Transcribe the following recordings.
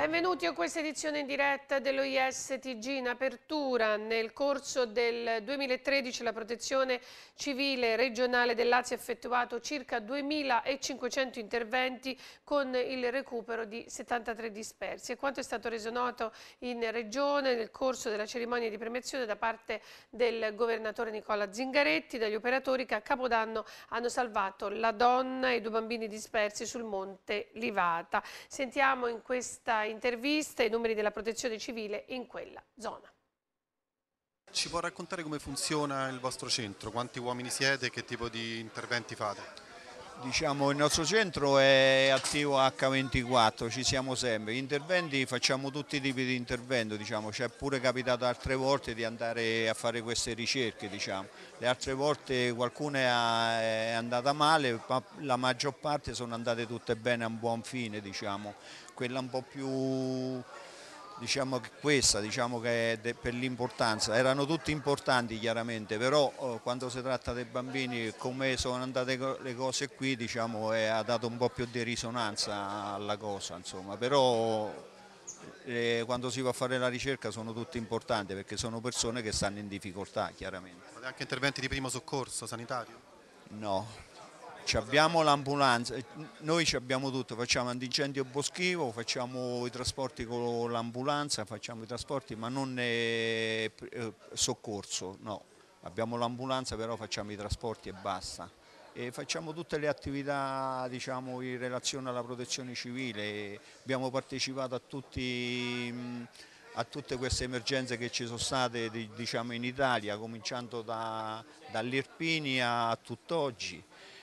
Benvenuti a questa edizione in diretta dell'OIS TG in apertura. Nel corso del 2013 la protezione civile regionale del Lazio ha effettuato circa 2.500 interventi con il recupero di 73 dispersi. E quanto è stato reso noto in regione nel corso della cerimonia di premiazione da parte del governatore Nicola Zingaretti dagli operatori che a Capodanno hanno salvato la donna e i due bambini dispersi sul monte Livata. Sentiamo in questa interviste i numeri della protezione civile in quella zona. Ci può raccontare come funziona il vostro centro? Quanti uomini siete e che tipo di interventi fate? Diciamo, il nostro centro è attivo H24, ci siamo sempre, interventi, facciamo tutti i tipi di intervento, diciamo. ci è pure capitato altre volte di andare a fare queste ricerche, diciamo. le altre volte qualcuna è andata male, ma la maggior parte sono andate tutte bene a un buon fine, diciamo. quella un po' più diciamo che questa diciamo che per l'importanza, erano tutti importanti chiaramente, però oh, quando si tratta dei bambini come sono andate le cose qui diciamo, è, eh, ha dato un po' più di risonanza alla cosa, insomma. però eh, quando si va a fare la ricerca sono tutti importanti perché sono persone che stanno in difficoltà chiaramente. Anche interventi di primo soccorso sanitario? No, abbiamo l'ambulanza, eh, noi ci abbiamo tutto, facciamo antincendio boschivo, facciamo i trasporti con l'ambulanza, facciamo i trasporti ma non eh, soccorso, no, abbiamo l'ambulanza però facciamo i trasporti e basta. E facciamo tutte le attività diciamo, in relazione alla protezione civile, abbiamo partecipato a, tutti, a tutte queste emergenze che ci sono state diciamo, in Italia, cominciando da, dall'Irpini a tutt'oggi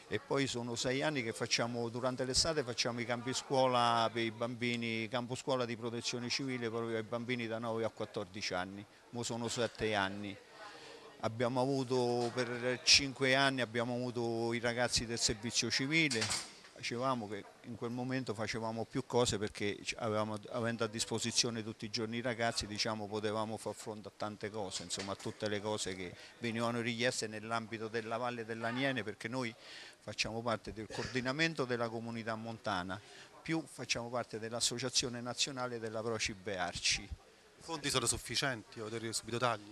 e poi sono sei anni che facciamo, durante l'estate facciamo i campi scuola per i bambini, campo scuola di protezione civile proprio ai bambini da 9 a 14 anni, mo sono sette anni. Abbiamo avuto per cinque anni abbiamo avuto i ragazzi del servizio civile, facevamo che in quel momento facevamo più cose perché avevamo, avendo a disposizione tutti i giorni i ragazzi diciamo, potevamo far fronte a tante cose, insomma a tutte le cose che venivano richieste nell'ambito della Valle dell'Aniene perché noi facciamo parte del coordinamento della comunità montana più facciamo parte dell'Associazione Nazionale della Proci Bearci. I fondi sono sufficienti? Avete subito tagli?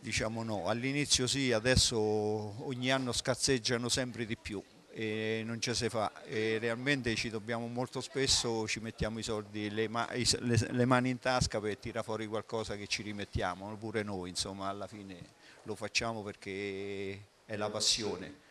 Diciamo no, all'inizio sì, adesso ogni anno scazzeggiano sempre di più e non ce si fa e realmente ci dobbiamo molto spesso ci mettiamo i soldi le, ma le, le, mani in tasca per tirare fuori qualcosa che ci rimettiamo pure noi insomma alla fine lo facciamo perché è la passione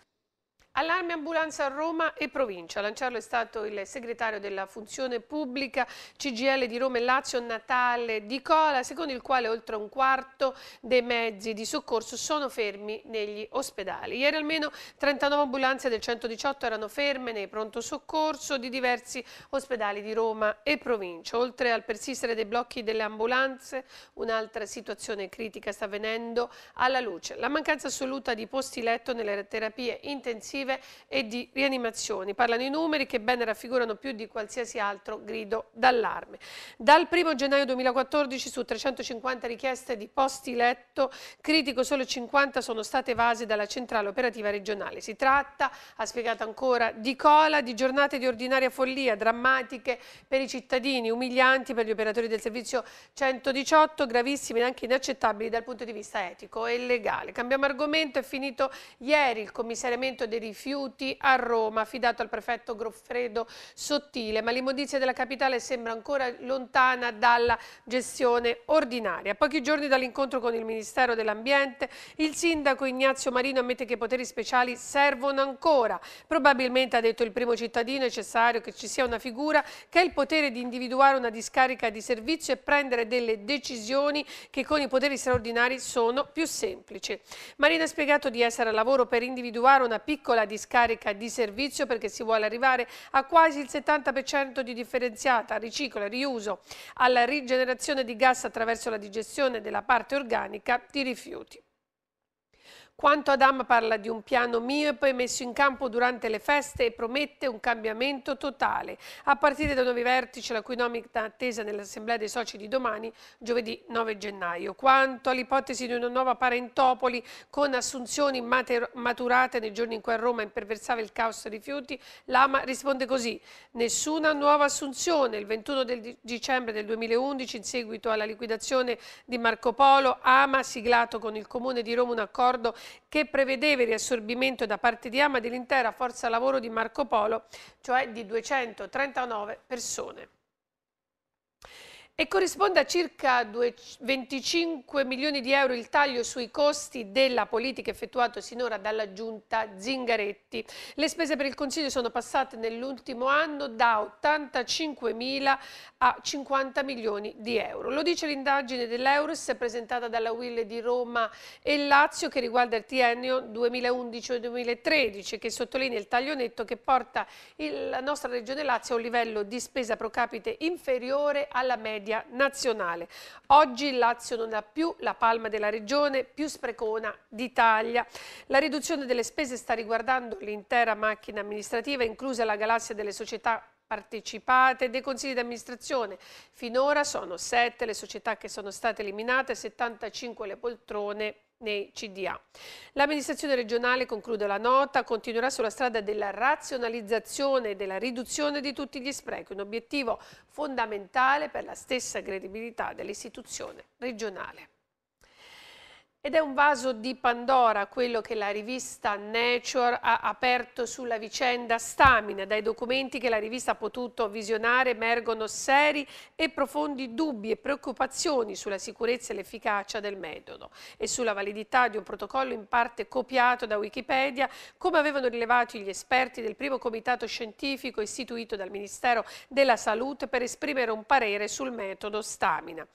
Allarme ambulanza a Roma e provincia. A lanciarlo è stato il segretario della funzione pubblica CGL di Roma e Lazio, Natale Di Cola, secondo il quale oltre un quarto dei mezzi di soccorso sono fermi negli ospedali. Ieri almeno 39 ambulanze del 118 erano ferme nei pronto soccorso di diversi ospedali di Roma e provincia. Oltre al persistere dei blocchi delle ambulanze, un'altra situazione critica sta venendo alla luce. La mancanza assoluta di posti letto nelle terapie intensive palliative e di rianimazioni. Parlano i numeri che bene raffigurano più di qualsiasi altro grido d'allarme. Dal 1 gennaio 2014 su 350 richieste di posti letto critico solo 50 sono state evase dalla centrale operativa regionale. Si tratta, ha spiegato ancora, di cola, di giornate di ordinaria follia, drammatiche per i cittadini, umilianti per gli operatori del servizio 118, gravissime e anche inaccettabili dal punto di vista etico e legale. Cambiamo argomento, è finito ieri il commissariamento dei rifiuti rifiuti a Roma, affidato al prefetto Groffredo Sottile, ma l'immondizia della capitale sembra ancora lontana dalla gestione ordinaria. Pochi giorni dall'incontro con il Ministero dell'Ambiente, il sindaco Ignazio Marino ammette che i poteri speciali servono ancora. Probabilmente, ha detto il primo cittadino, è necessario che ci sia una figura che ha il potere di individuare una discarica di servizio e prendere delle decisioni che con i poteri straordinari sono più semplici. Marino ha spiegato di essere al lavoro per individuare una piccola nuova discarica di servizio perché si vuole arrivare a quasi il 70% di differenziata, riciclo e riuso, alla rigenerazione di gas attraverso la digestione della parte organica di rifiuti. Quanto Adam parla di un piano miope messo in campo durante le feste e promette un cambiamento totale, a partire da nuovi vertici la cui nomina attesa nell'assemblea dei soci di domani, giovedì 9 gennaio. Quanto all'ipotesi di una nuova parentopoli con assunzioni maturate nei giorni in cui a Roma imperversava il caos rifiuti, l'AMA risponde così. Nessuna nuova assunzione. Il 21 del dicembre del 2011, in seguito alla liquidazione di Marco Polo, AMA ha siglato con il Comune di Roma un accordo che prevedeva il riassorbimento da parte di Ama dell'intera forza lavoro di Marco Polo, cioè di 239 persone. E corrisponde a circa 25 milioni di euro il taglio sui costi della politica effettuato sinora dalla giunta Zingaretti. Le spese per il Consiglio sono passate nell'ultimo anno da 85 mila a 50 milioni di euro. Lo dice l'indagine dell'Eures presentata dalla Will di Roma e Lazio che riguarda il triennio 2011-2013 che sottolinea il taglio netto che porta il, la nostra regione Lazio a un livello di spesa pro capite inferiore alla media media nazionale. Oggi il Lazio non ha più la palma della regione più sprecona d'Italia. La riduzione delle spese sta riguardando l'intera macchina amministrativa, inclusa la galassia delle società partecipate dei consigli di amministrazione. Finora sono 7 le società che sono state eliminate, 75 le poltrone nei CDA. L'amministrazione regionale, conclude la nota, continuerà sulla strada della razionalizzazione e della riduzione di tutti gli sprechi, un obiettivo fondamentale per la stessa credibilità dell'istituzione regionale. Ed è un vaso di Pandora quello che la rivista Nature ha aperto sulla vicenda Stamina. Dai documenti che la rivista ha potuto visionare emergono seri e profondi dubbi e preoccupazioni sulla sicurezza e l'efficacia del metodo e sulla validità di un protocollo in parte copiato da Wikipedia, come avevano rilevato gli esperti del primo comitato scientifico istituito dal Ministero della Salute per esprimere un parere sul metodo Stamina.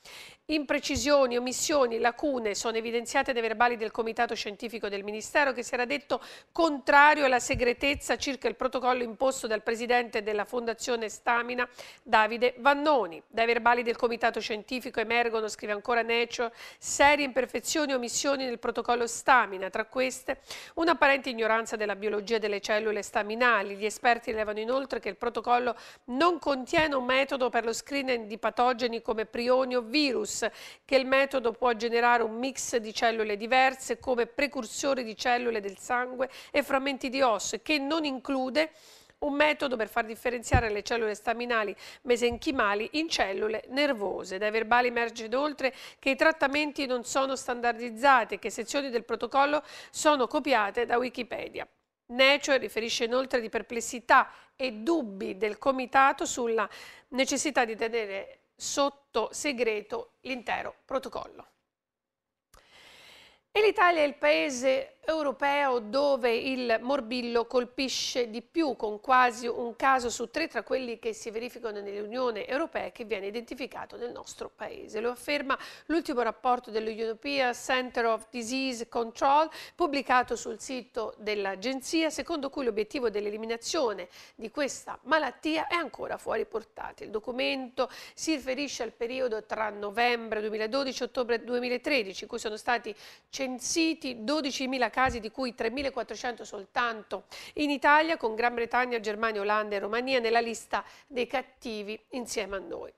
Imprecisioni, omissioni, lacune sono evidenziate evidenziate dei verbali del Comitato Scientifico del Ministero che si era detto contrario alla segretezza circa il protocollo imposto dal Presidente della Fondazione Stamina, Davide Vannoni. Dai verbali del Comitato Scientifico emergono, scrive ancora Necio, serie imperfezioni e omissioni nel protocollo Stamina, tra queste un'apparente ignoranza della biologia delle cellule staminali. Gli esperti rilevano inoltre che il protocollo non contiene un metodo per lo screening di patogeni come prioni o virus, che il metodo può generare un mix di cellule cellule diverse come precursori di cellule del sangue e frammenti di osso che non include un metodo per far differenziare le cellule staminali mesenchimali in cellule nervose. Dai verbali emerge inoltre che i trattamenti non sono standardizzati e che sezioni del protocollo sono copiate da Wikipedia. Necio riferisce inoltre di perplessità e dubbi del comitato sulla necessità di tenere sotto segreto l'intero protocollo. E l'Italia è il paese europeo dove il morbillo colpisce di più, con quasi un caso su tre tra quelli che si verificano nell'Unione Europea che viene identificato nel nostro paese. Lo afferma l'ultimo rapporto dello Center of Disease Control pubblicato sul sito dell'agenzia, secondo cui l'obiettivo dell'eliminazione di questa malattia è ancora fuori portata. Il documento si riferisce al periodo tra novembre 2012 e ottobre 2013, in cui sono stati censiti 12.000 casi casi, di cui 3.400 soltanto in Italia, con Gran Bretagna, Germania, Olanda e Romania nella lista dei cattivi insieme a noi.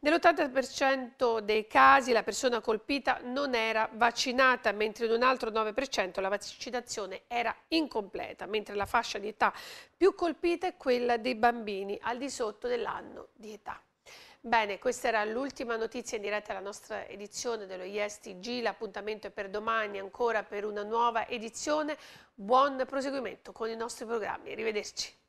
Nell'80% dei casi la persona colpita non era vaccinata, mentre in un altro 9% la vaccinazione era incompleta, mentre la fascia di età più colpita è quella dei bambini al di sotto dell'anno di età. Bene, questa era l'ultima notizia in diretta alla nostra edizione dello ISTG, l'appuntamento è per domani ancora per una nuova edizione, buon proseguimento con i nostri programmi, arrivederci.